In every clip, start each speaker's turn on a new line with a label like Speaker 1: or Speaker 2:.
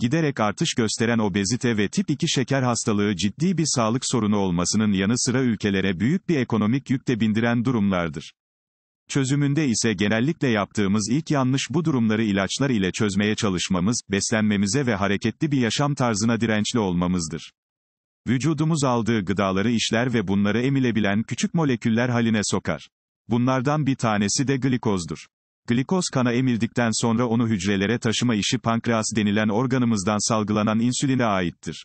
Speaker 1: Giderek artış gösteren obezite ve tip 2 şeker hastalığı ciddi bir sağlık sorunu olmasının yanı sıra ülkelere büyük bir ekonomik yük de bindiren durumlardır. Çözümünde ise genellikle yaptığımız ilk yanlış bu durumları ilaçlar ile çözmeye çalışmamız, beslenmemize ve hareketli bir yaşam tarzına dirençli olmamızdır. Vücudumuz aldığı gıdaları işler ve bunları emilebilen küçük moleküller haline sokar. Bunlardan bir tanesi de glikozdur. Glikoz kana emildikten sonra onu hücrelere taşıma işi pankreas denilen organımızdan salgılanan insüline aittir.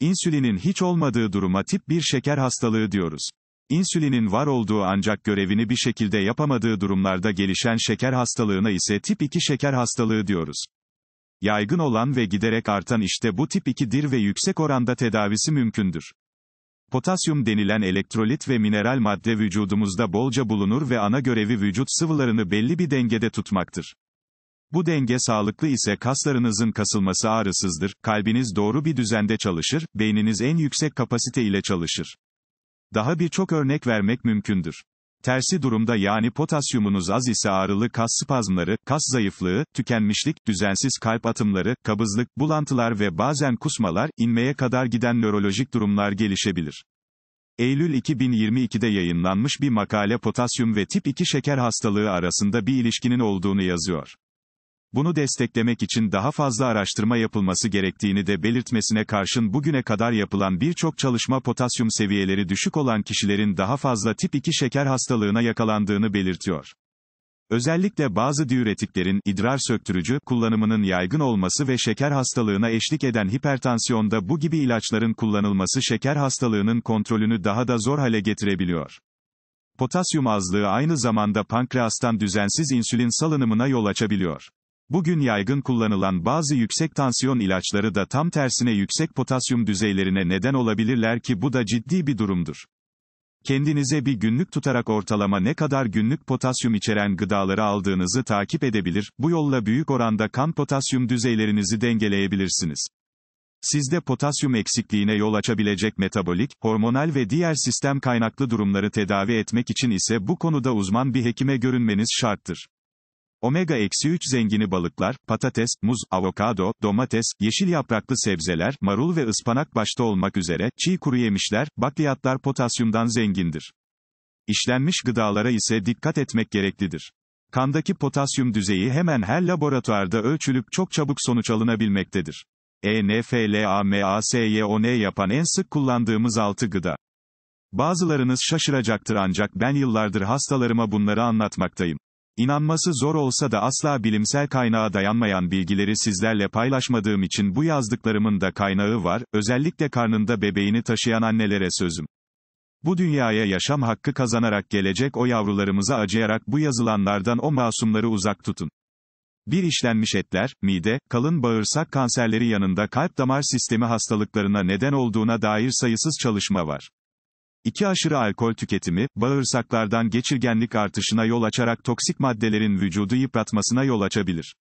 Speaker 1: İnsülinin hiç olmadığı duruma tip 1 şeker hastalığı diyoruz. İnsülinin var olduğu ancak görevini bir şekilde yapamadığı durumlarda gelişen şeker hastalığına ise tip 2 şeker hastalığı diyoruz. Yaygın olan ve giderek artan işte bu tip 2'dir ve yüksek oranda tedavisi mümkündür. Potasyum denilen elektrolit ve mineral madde vücudumuzda bolca bulunur ve ana görevi vücut sıvılarını belli bir dengede tutmaktır. Bu denge sağlıklı ise kaslarınızın kasılması ağrısızdır, kalbiniz doğru bir düzende çalışır, beyniniz en yüksek kapasite ile çalışır. Daha birçok örnek vermek mümkündür. Tersi durumda yani potasyumunuz az ise ağrılı kas spazmları, kas zayıflığı, tükenmişlik, düzensiz kalp atımları, kabızlık, bulantılar ve bazen kusmalar, inmeye kadar giden nörolojik durumlar gelişebilir. Eylül 2022'de yayınlanmış bir makale potasyum ve tip 2 şeker hastalığı arasında bir ilişkinin olduğunu yazıyor bunu desteklemek için daha fazla araştırma yapılması gerektiğini de belirtmesine karşın bugüne kadar yapılan birçok çalışma potasyum seviyeleri düşük olan kişilerin daha fazla tip 2 şeker hastalığına yakalandığını belirtiyor. Özellikle bazı diüretiklerin, idrar söktürücü, kullanımının yaygın olması ve şeker hastalığına eşlik eden hipertansiyonda bu gibi ilaçların kullanılması şeker hastalığının kontrolünü daha da zor hale getirebiliyor. Potasyum azlığı aynı zamanda pankreastan düzensiz insülin salınımına yol açabiliyor. Bugün yaygın kullanılan bazı yüksek tansiyon ilaçları da tam tersine yüksek potasyum düzeylerine neden olabilirler ki bu da ciddi bir durumdur. Kendinize bir günlük tutarak ortalama ne kadar günlük potasyum içeren gıdaları aldığınızı takip edebilir, bu yolla büyük oranda kan potasyum düzeylerinizi dengeleyebilirsiniz. Sizde potasyum eksikliğine yol açabilecek metabolik, hormonal ve diğer sistem kaynaklı durumları tedavi etmek için ise bu konuda uzman bir hekime görünmeniz şarttır. Omega-3 zengini balıklar, patates, muz, avokado, domates, yeşil yapraklı sebzeler, marul ve ıspanak başta olmak üzere, çiğ kuru yemişler, bakliyatlar potasyumdan zengindir. İşlenmiş gıdalara ise dikkat etmek gereklidir. Kandaki potasyum düzeyi hemen her laboratuvarda ölçülüp çok çabuk sonuç alınabilmektedir. ENFLAMASYON yapan en sık kullandığımız 6 gıda. Bazılarınız şaşıracaktır ancak ben yıllardır hastalarıma bunları anlatmaktayım. İnanması zor olsa da asla bilimsel kaynağa dayanmayan bilgileri sizlerle paylaşmadığım için bu yazdıklarımın da kaynağı var, özellikle karnında bebeğini taşıyan annelere sözüm. Bu dünyaya yaşam hakkı kazanarak gelecek o yavrularımıza acıyarak bu yazılanlardan o masumları uzak tutun. Bir işlenmiş etler, mide, kalın bağırsak kanserleri yanında kalp damar sistemi hastalıklarına neden olduğuna dair sayısız çalışma var. 2 aşırı alkol tüketimi, bağırsaklardan geçirgenlik artışına yol açarak toksik maddelerin vücudu yıpratmasına yol açabilir.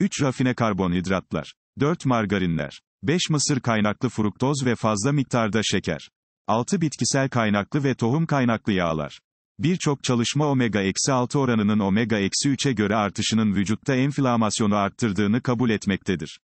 Speaker 1: 3 rafine karbonhidratlar. 4 margarinler. 5 mısır kaynaklı fruktoz ve fazla miktarda şeker. 6 bitkisel kaynaklı ve tohum kaynaklı yağlar. Birçok çalışma omega-6 oranının omega-3'e göre artışının vücutta enflamasyonu arttırdığını kabul etmektedir.